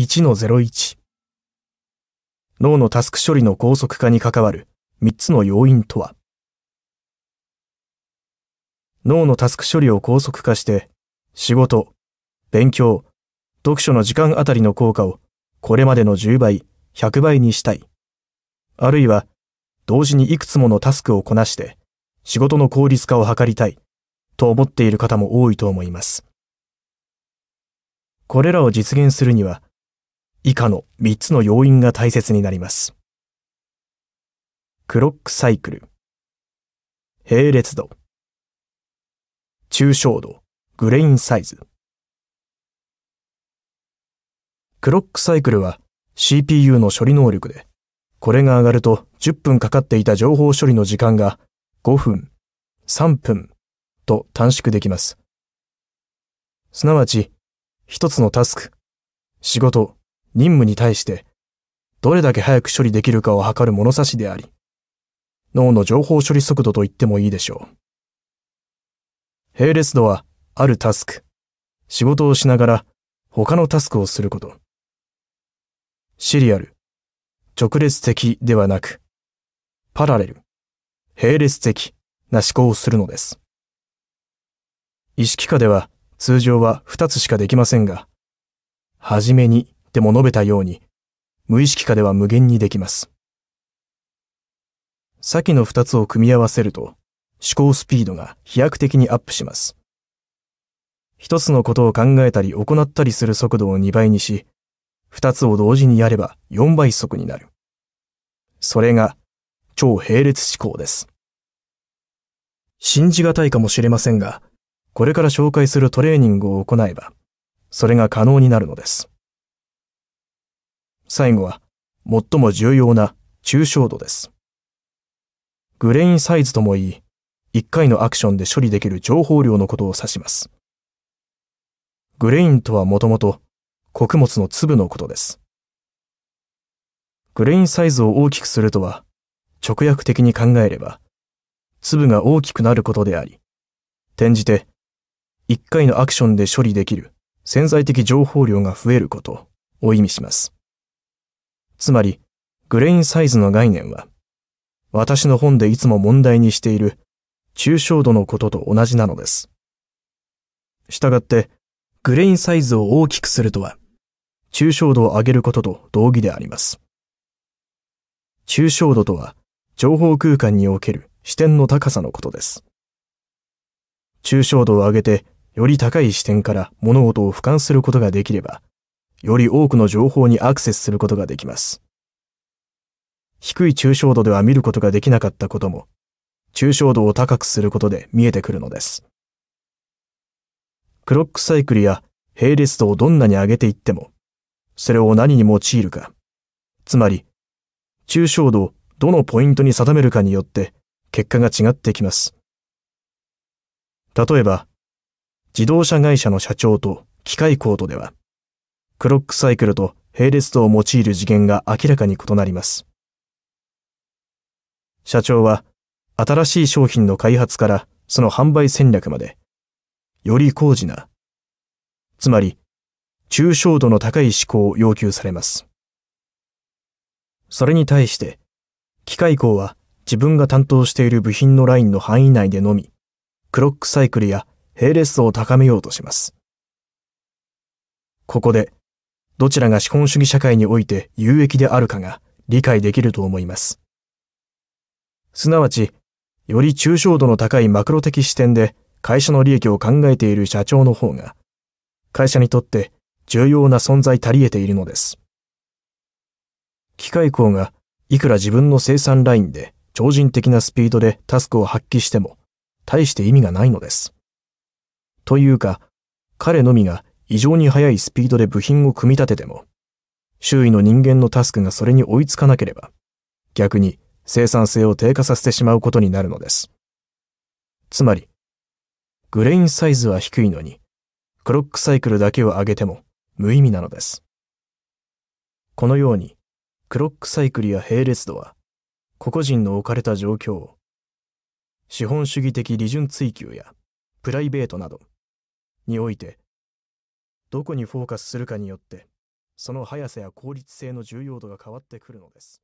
1-01脳のタスク処理の高速化に関わる3つの要因とは脳のタスク処理を高速化して仕事、勉強、読書の時間あたりの効果をこれまでの10倍、100倍にしたい。あるいは同時にいくつものタスクをこなして仕事の効率化を図りたいと思っている方も多いと思います。これらを実現するには以下の3つの要因が大切になります。クロックサイクル、並列度、抽象度、グレインサイズ。クロックサイクルは CPU の処理能力で、これが上がると10分かかっていた情報処理の時間が5分、3分と短縮できます。すなわち、一つのタスク、仕事、任務に対して、どれだけ早く処理できるかを測る物差しであり、脳の情報処理速度と言ってもいいでしょう。並列度は、あるタスク、仕事をしながら他のタスクをすること。シリアル、直列的ではなく、パラレル、並列的な思考をするのです。意識下では通常は二つしかできませんが、はじめにでも述べたように、無意識下では無限にできます。先の二つを組み合わせると、思考スピードが飛躍的にアップします。一つのことを考えたり行ったりする速度を2倍にし、二つを同時にやれば4倍速になる。それが超並列思考です。信じがたいかもしれませんが、これから紹介するトレーニングを行えば、それが可能になるのです。最後は、最も重要な抽象度です。グレインサイズともいい、1回のアクションで処理できる情報量のことを指します。グレインとはもともと穀物の粒のことです。グレインサイズを大きくするとは、直訳的に考えれば、粒が大きくなることであり、転じて、1回のアクションで処理できる潜在的情報量が増えることを意味します。つまり、グレインサイズの概念は、私の本でいつも問題にしている抽象度のことと同じなのです。したがって、グレインサイズを大きくするとは、抽象度を上げることと同義であります。抽象度とは、情報空間における視点の高さのことです。抽象度を上げて、より高い視点から物事を俯瞰することができれば、より多くの情報にアクセスすることができます。低い抽象度では見ることができなかったことも、抽象度を高くすることで見えてくるのです。クロックサイクルや並列度をどんなに上げていっても、それを何に用いるか、つまり、抽象度をどのポイントに定めるかによって結果が違ってきます。例えば、自動車会社の社長と機械コートでは、クロックサイクルと並列度を用いる次元が明らかに異なります。社長は、新しい商品の開発からその販売戦略まで、より高次な、つまり、抽象度の高い思考を要求されます。それに対して、機械工は自分が担当している部品のラインの範囲内でのみ、クロックサイクルや並列度を高めようとします。ここで、どちらが資本主義社会において有益であるかが理解できると思います。すなわち、より抽象度の高いマクロ的視点で会社の利益を考えている社長の方が、会社にとって重要な存在足り得ているのです。機械工がいくら自分の生産ラインで超人的なスピードでタスクを発揮しても、大して意味がないのです。というか、彼のみが異常に速いスピードで部品を組み立てても、周囲の人間のタスクがそれに追いつかなければ、逆に生産性を低下させてしまうことになるのです。つまり、グレインサイズは低いのに、クロックサイクルだけを上げても無意味なのです。このように、クロックサイクルや並列度は、個々人の置かれた状況を、資本主義的利潤追求やプライベートなどにおいてどこにフォーカスするかによって、その速さや効率性の重要度が変わってくるのです。